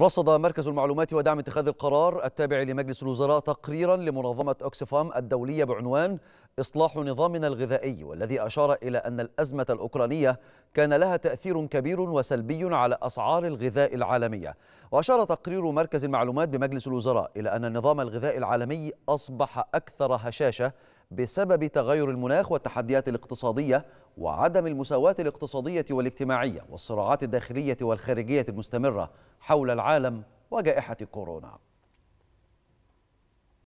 رصد مركز المعلومات ودعم اتخاذ القرار التابع لمجلس الوزراء تقريرا لمنظمة أوكسفام الدولية بعنوان إصلاح نظامنا الغذائي والذي أشار إلى أن الأزمة الأوكرانية كان لها تأثير كبير وسلبي على أسعار الغذاء العالمية وأشار تقرير مركز المعلومات بمجلس الوزراء إلى أن النظام الغذائي العالمي أصبح أكثر هشاشة بسبب تغير المناخ والتحديات الاقتصادية وعدم المساواة الاقتصادية والاجتماعية والصراعات الداخلية والخارجية المستمرة حول العالم وجائحة كورونا